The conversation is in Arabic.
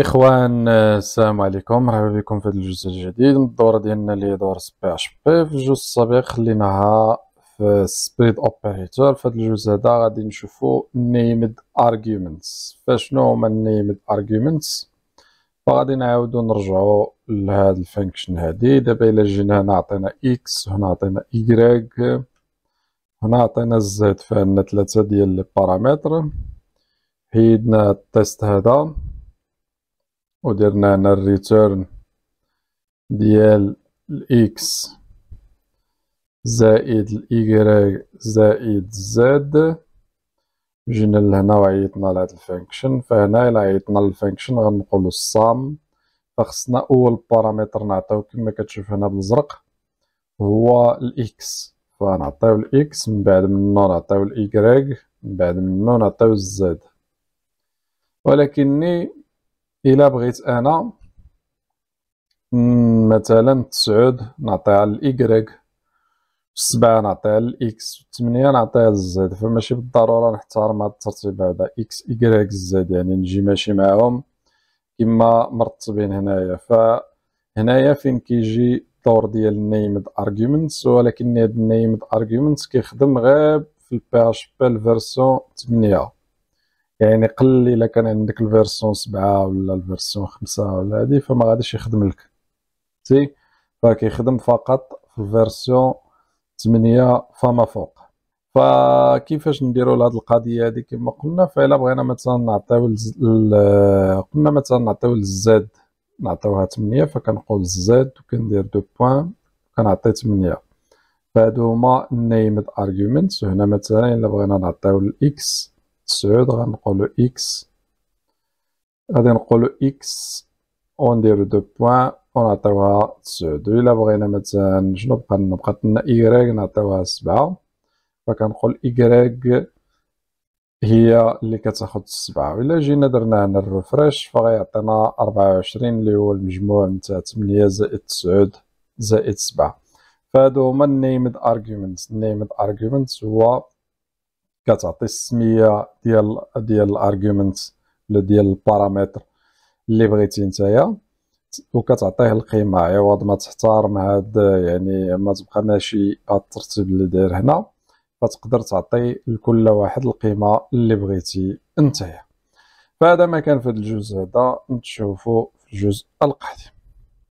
اخوان السلام عليكم مرحبا بكم في هذا الجزء الجديد من الدوره ديالنا اللي دور سبي اش بي في الجزء السابق خليناها في سبيد اوبريتور في هذا الجزء هذا غادي نشوفوا نيمد ارغيومنتس فشنو هما نيمد ارغيومنتس فغادي نعاودو نرجعو لهاد الفانكشن هادي دابا الا جينا هنا عطينا اكس هنا عطينا y هنا عطينا الزد فعندنا ثلاثه ديال البارامتر بارامتر هيدنا التيست هذا ودرنا هنا الريتيرن ديال الاكس زائد الايغري زائد زد جينا لهنا وعيطنا لهاد الفانكشن فهنا الا عيطنا للفانكشن غنقولو الصام فخصنا اول بارامتر نعطيو كما كتشوف هنا بالزرق هو الاكس فنعطيو الاكس من بعد منو نعطيو الايغريك من بعد منو نعطيو الزاد ولكني الا بغيت انا مثلا تسعود نعطيها الايكغ سبعة نعطيها و الثمانية نعطيها الزد فماشي بالضرورة نحترم هاد الترتيب هذا اكس ايكغ زد يعني نجي ماشي معاهم كما مرتبين هنايا فهنايا فين كيجي الدور ديال النيمد arguments ولكن هاد النيمد arguments كيخدم غير في البي اش بي الفيرسون 8 يعني قل الا كان عندك الفيرسون 7 ولا الفيرسون 5 ولا هذه فما غاديش يخدم لك سي فكيخدم فقط في الفيرسون 8 فما فوق فكيفاش نديرو لهاد القضيه هادي كما قلنا فالا بغينا مثلا نعطيو قلنا مثلا نعطيو للزاد نعطيوها 8 فكنقول الزاد وكندير دو بوين كنعطي 8 فهادو هما النيمد ارغيومنتس وهنا مثلا الا بغينا نعطيو الاكس تسعود غنقولو إكس غادي نقولو إكس نديرو دو بوان نعطيوها تسعود وإلا بغينا مثلا شنو بقا لنا بقات لنا إيكغيك نعطيوها سبعة فكنقول إيكغيك هي اللي كتاخد السبعة وإلا جينا درنا هنا الريفريش فغيعطينا أربعة وعشرين اللي هو المجموع نتاع تمنية زائد تسعود زائد سبعة فهادو هما النيمد ارغيومنت النيمد ارغيومنت هو كتعطي السميه ديال ديال الارغيومنت ولا ديال البارامتر اللي بغيتي نتايا وكتعطيه القيمه عوض ما تحتارم هاد يعني ما تبقى ماشي الترتيب اللي داير هنا فتقدر تعطي لكل واحد القيمه اللي بغيتي نتايا فهذا ما كان في الجزء هذا نتشوفوا في الجزء القادم